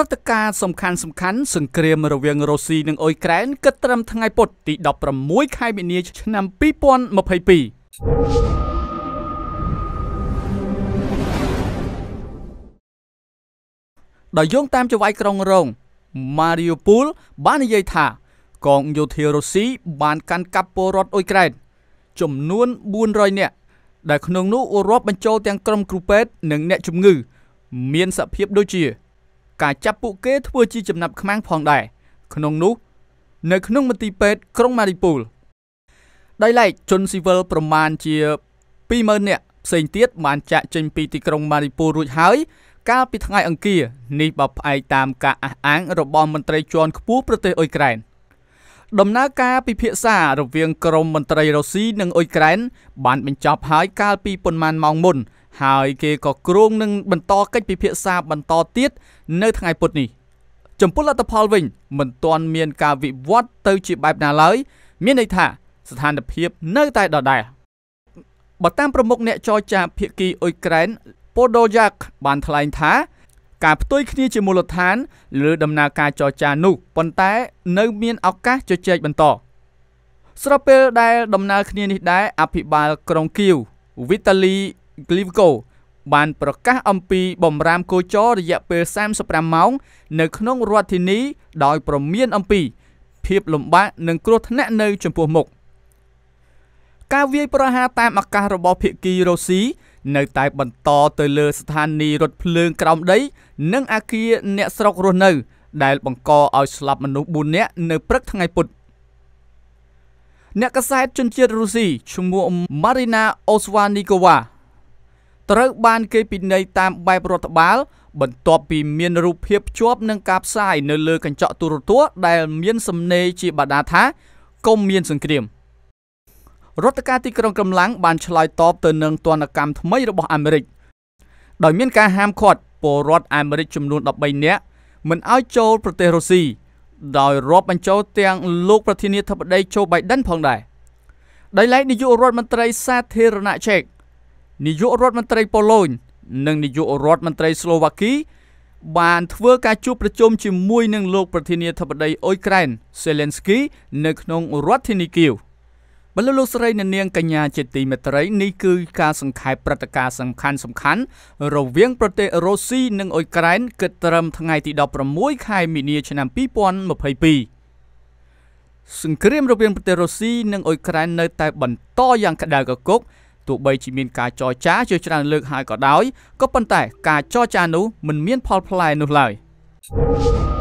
ព្រឹត្តិការណ៍សំខាន់សំខាន់សង្គ្រាមរវាងរុស្ស៊ីនិងអ៊ុយក្រែនគិតត្រឹមថ្ងៃពុធទី16ខែមីនាឆ្នាំ2022ដោយយោងតាមចវាយក្រុងរង Mariupol បាននិយាយថា កងយោធារុស្ស៊ីបានកាន់កាប់ពលរដ្ឋអ៊ុយក្រែនចំនួន400នាក់ដែលក្នុងនោះរាប់បញ្ចូលទាំងក្រុមគ្រូពេទ្យនិងអ្នកជំងឺ មានសភាពដូចជាការចាប់ពួកគេធ្វើជាចំណាប់ខ្មាំងផងដែរក្នុងនោះនៅក្នុងមន្ទីរពេទ្យក្រុងម៉ារីពូលដោយឡែកជនស៊ីវិលប្រមាណជា20000នាក់ផ្សេងទៀតបានចាក់ចេញពីទីក្រុងម៉ារីពូលរួចហើយកាលពីថ្ងៃអង្គារនេះបើផ្អែកតាមការអះអាងរបស់មន្ត្រីជាន់ខ្ពស់ប្រទេសអ៊ុយក្រែនដំណើរការពិភាក្សារវាងក្រមមន្ត្រីរុស្ស៊ីនិងអ៊ុយក្រែនបានបញ្ចប់ហើយកាលពីប៉ុន្មានម៉ោងមុន ហើយគេក៏គ្រោងនឹងបន្តកិច្ចពិភាក្សាបន្តទៀតនៅថ្ងៃពុធនេះចំពោះលទ្ធផលវិញមិនទាន់មានការវិវត្តទៅជាបែបណាឡើយមានន័យថា ស្ថានភាពនៅតែដដែលបើតាមប្រមុខអ្នកចរចាភាគីអ៊ុយក្រែន Podolyak បានថ្លែងថាការផ្ទុយគ្នាជាមូលដ្ឋានលើដំណើរការចរចានោះប៉ុន្តែនៅមានឱកាសជជែកបន្តស្របពេលដែលដំណើរគ្នានេះដែរអភិបាលក្រុងគៀវវីតាលីក្លីវកូបានប្រកាសអំពីបំរាមគោចររយៈពេល35ម៉ោងនៅក្នុងរដ្ឋធានី ដោយប្រមានអំពីភាពលំបាកនិងគ្រោះថ្នាក់នៅចំពោះមុខការវាយប្រហារតាមអាកាសរបស់ភៀកគីរុស្ស៊ីនៅតែបន្តទៅលើស្ថានីយ៍រថភ្លើងក្រោមដីនិងអាគារអ្នកស្រុករស់នៅ ដែលបង្កឲ្យស្លាប់មនុស្ស4នាក់នៅព្រឹកថ្ងៃពុធអ្នកកសែតជនជាតិរុស្ស៊ីឈ្មោះ Marina Osvanikova ត្រូវបានគេពិន័យតាមបែបរដ្ឋបាល បន្ទាប់ពីមាន រូបភាពភ្ជាប់នឹងការផ្សាយនៅលើកញ្ចក់ទូរទស្សន៍ដែលមានសំណេរជាបដាថាកុំមានសង្គ្រាមរដ្ឋការទីក្រុងកំឡាំងបានឆ្លើយតបទៅនឹងទណ្ឌកម្មថ្មីរបស់អាមេរិក។ដោយមានការហាមឃាត់ពលរដ្ឋអាមេរិកចំនួន13នាក់មិនឲ្យចូលប្រទេសរុស្ស៊ីដោយរាប់បញ្ចូលទាំងលោកប្រធានាធិបតីโจ Biden ផងដែរដោយឡែកនាយករដ្ឋមន្ត្រីសាធារណឆេកនាយករដ្ឋមន្ត្រីប៉ូឡូញនិងនាយករដ្ឋមន្ត្រីស្លូវ៉ាគីបានធ្វើការជួបប្រជុំជាមួយនឹងលោកប្រធានាធិបតីអ៊ុយក្រែនសេលេនស្គី នៅក្នុងរដ្ឋធានីគីវ។បលលោកស្រីអ្នកនាងកញ្ញាជាទីមេត្រីនេះគឺការសង្ខេបព្រឹត្តិការណ៍សំខាន់សំខាន់រវាងប្រទេសរុស្ស៊ីនិងអ៊ុយក្រែនគិតត្រឹមថ្ងៃទី16ខែមីនា ឆ្នាំ2022សង្គ្រាមរវាងប្រទេសរុស្ស៊ីនិងអ៊ុយក្រែននៅ តែបន្តយ៉ាងក្តៅកគុកទោះបីជាមាន ការចរចាជាច្រើនលើកហើយក៏ដោយក៏ប៉ុន្តែការចរចានោះមិនមាន ផលផ្លែនោះឡើយ thank you